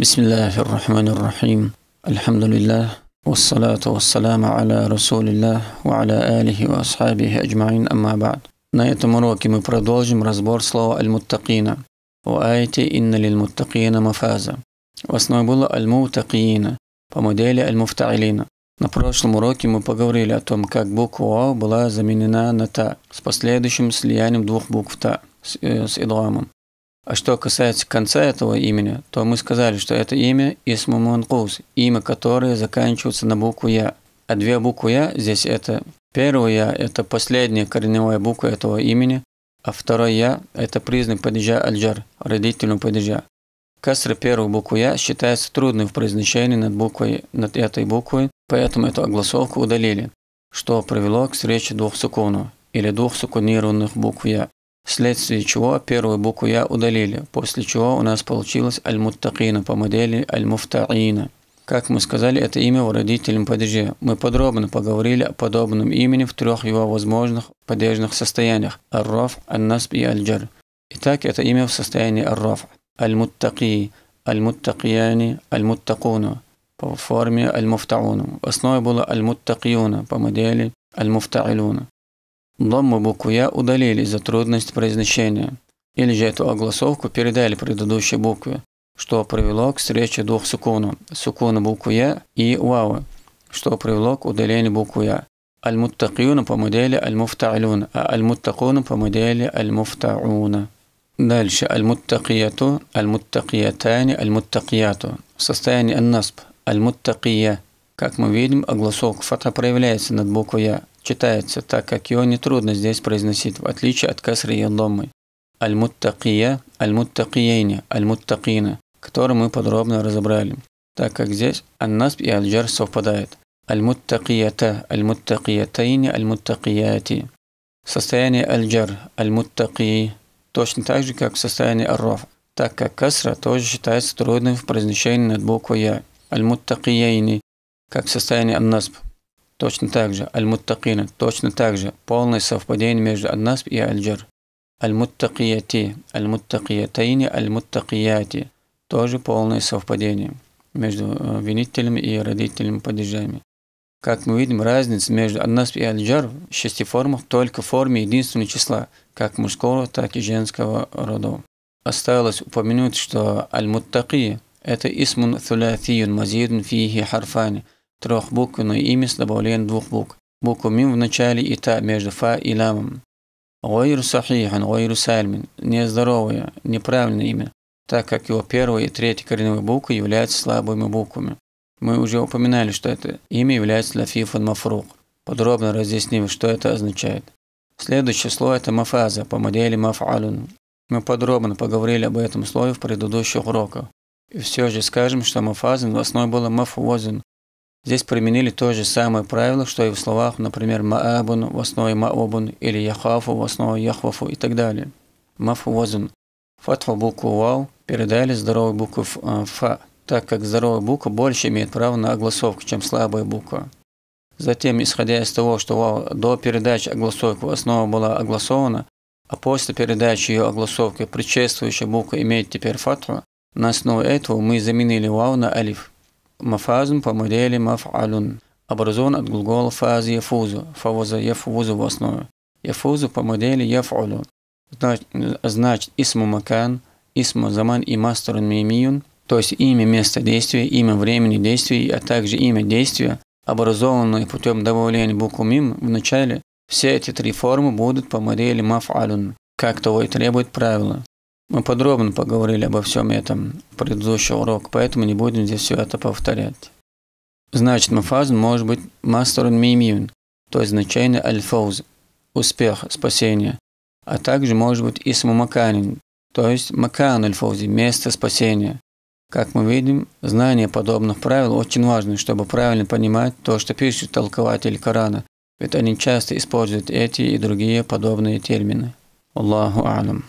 بسم الله الرحمن الرحيم الحمد لله والصلاة والسلام على رسول الله وعلى آله وأصحابه أجمعين أما بعد نهاية مروكي مبردوجم разбор слова المتقين وآية إن للمتقين مفازة واسنوي было المتقين по المفتعلين На прошлом уроке мы поговорили о том, как буква «О» была заменена на «Та» с последующим слиянием двух букв «Та» с, э, с идуамом. А что касается конца этого имени, то мы сказали, что это имя Исму Мункус, имя, которое заканчивается на букву Я. А две буквы Я здесь это первое Я – это последняя корневая буква этого имени, а второе Я – это признак падежа альджар родительного падежа. Касра первой буквы Я считается трудным в произношении над, буквой, над этой буквой, поэтому эту огласовку удалили, что привело к встрече двух сукунов или двух суконированных букв Я вследствие чего первую букву «я» удалили, после чего у нас получилось «аль-муттакина» по модели «аль-муфтаина». Как мы сказали, это имя в родительном падеже. Мы подробно поговорили о подобном имени в трех его возможных падежных состояниях – ар-раф, ан-насб и аль-джар. Итак, это имя в состоянии ар-раф – аль-муттаки, аль-муттакияни, аль-муттакуну по форме аль-муфтауну. В основе было аль-муттакиюна по модели аль-муфтаилуна. Бламмы буквы «Я» удалили за трудность произношения, или же эту огласовку передали предыдущей букве, что привело к встрече двух сукунов – сукуна буквы «Я» и «Вавы», что привело к удалению буквы «Я». Аль-Муттакиюна по модели Аль-Муфта'люн, а Аль-Муттакуна по модели Аль-Муфтауна. Дальше Аль-Муттакияту, Аль-Муттакиятани, Аль-Муттакияту. В состоянии Ан-Насб, Аль-Муттакия. Как мы видим, огласок фата проявляется над буквой «Я», читается, так как его нетрудно здесь произносить, в отличие от касры и домы. Аль-Муттакия, Аль-Муттакияйни, Аль-Муттакина, который мы подробно разобрали, так как здесь Аннасб и Аль-Джар совпадают. Аль-Муттакията, Аль-Муттакиятайни, Аль-Муттакияти. Состояние Аль-Джар, Аль-Муттаки, точно так же, как состояние Ар-Раф, так как касра тоже считается трудным в произношении над буквой Я. Аль-Муттакияйни, как состояние Аннасб. Точно так же аль-муттакина, точно так же полное совпадение между аннасб и аль-джар. Аль-муттакияти, аль-муттакиятайни, аль-муттакияти. Тоже полное совпадение между э, винителем и родителем падежами. Как мы видим, разница между аннасб и аль-джар в шести формах только в форме единственного числа, как мужского, так и женского рода. Осталось упомянуть, что аль-муттаки – это исмун thulatiyun мазидун фихи харфани – трехбуквенное имя с добавлением двух букв. Буква мим в начале и та между фа и лямом. Гойру сахихан, гойру сальмин – нездоровое, неправильное имя, так как его первая и третья корневые буквы являются слабыми буквами. Мы уже упоминали, что это имя является лафифан Мафрук. Подробно разъясним, что это означает. Следующее слово это мафаза по модели мафалун. Мы подробно поговорили об этом слове в предыдущих уроках. И все же скажем, что мафазин в основе было мафвозин, Здесь применили то же самое правило, что и в словах, например, «маабун» в основе «маобун» или «яхафу» в основе «яхвафу» и так далее. «Мафвозун» – фатва букву «вау» передали здоровой букву э, «фа», так как здоровая буква больше имеет право на огласовку, чем слабая буква. Затем, исходя из того, что «вау» до передачи огласовки основа была огласована, а после передачи ее огласовки предшествующая буква имеет теперь фатву, на основе этого мы заменили «вау» на «алиф». Мафазм по модели мафалун. Образован от глагола фаз яфузу. Фавоза яфузу в основе. Яфузу по модели яфулу. Значит, значит исму макан, исму заман и мастерун мимиюн, то есть имя места действия, имя времени действия, а также имя действия, образованное путем добавления буквы мим в начале, все эти три формы будут по модели мафалун, как того и требует правило. Мы подробно поговорили обо всем этом в предыдущий урок, поэтому не будем здесь все это повторять. Значит, мафазн может быть мастерун мимиюн, то есть значение аль успех, спасение, а также может быть исму маканин, то есть макан аль место спасения. Как мы видим, знание подобных правил очень важно, чтобы правильно понимать то, что пишут толкователи Корана, ведь они часто используют эти и другие подобные термины. Аллаху алам.